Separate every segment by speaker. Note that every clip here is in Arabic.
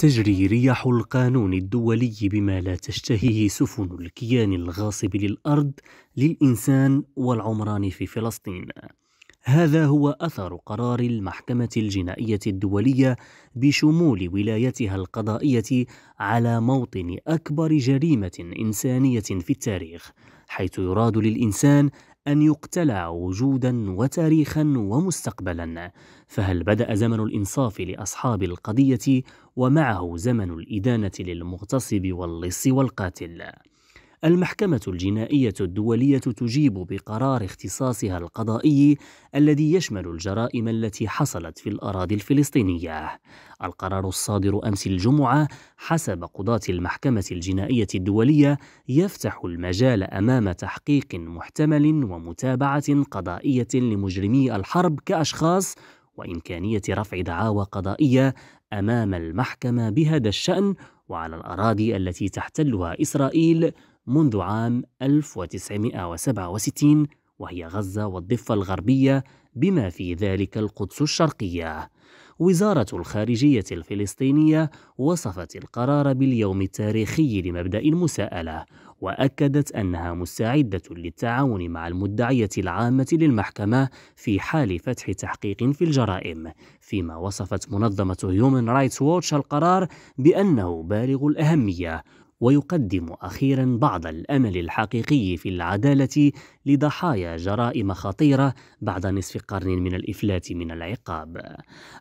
Speaker 1: تجري رياح القانون الدولي بما لا تشتهيه سفن الكيان الغاصب للارض للانسان والعمران في فلسطين هذا هو اثر قرار المحكمه الجنائيه الدوليه بشمول ولايتها القضائيه على موطن اكبر جريمه انسانيه في التاريخ حيث يراد للانسان أن يقتلع وجودا وتاريخا ومستقبلا فهل بدأ زمن الإنصاف لأصحاب القضية ومعه زمن الإدانة للمغتصب واللص والقاتل المحكمة الجنائية الدولية تجيب بقرار اختصاصها القضائي الذي يشمل الجرائم التي حصلت في الأراضي الفلسطينية. القرار الصادر أمس الجمعة حسب قضاة المحكمة الجنائية الدولية يفتح المجال أمام تحقيق محتمل ومتابعة قضائية لمجرمي الحرب كأشخاص وإمكانية رفع دعاوى قضائية أمام المحكمة بهذا الشأن وعلى الأراضي التي تحتلها إسرائيل منذ عام 1967 وهي غزة والضفة الغربية بما في ذلك القدس الشرقية. وزارة الخارجية الفلسطينية وصفت القرار باليوم التاريخي لمبدأ المساءلة، وأكدت أنها مستعدة للتعاون مع المدعية العامة للمحكمة في حال فتح تحقيق في الجرائم، فيما وصفت منظمة هيومن رايتس ووتش القرار بأنه بالغ الأهمية، ويقدم اخيرا بعض الامل الحقيقي في العداله لضحايا جرائم خطيره بعد نصف قرن من الافلات من العقاب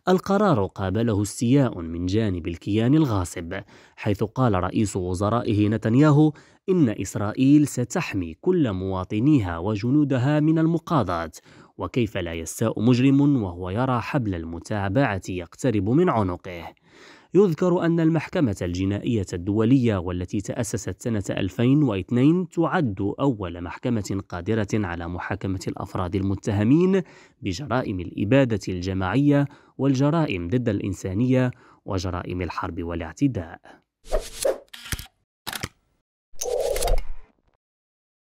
Speaker 1: القرار قابله استياء من جانب الكيان الغاصب حيث قال رئيس وزرائه نتنياهو ان اسرائيل ستحمي كل مواطنيها وجنودها من المقاضاه وكيف لا يساء مجرم وهو يرى حبل المتابعه يقترب من عنقه يذكر أن المحكمة الجنائية الدولية والتي تأسست سنة 2002 تعد أول محكمة قادرة على محاكمة الأفراد المتهمين بجرائم الإبادة الجماعية والجرائم ضد الإنسانية وجرائم الحرب والاعتداء.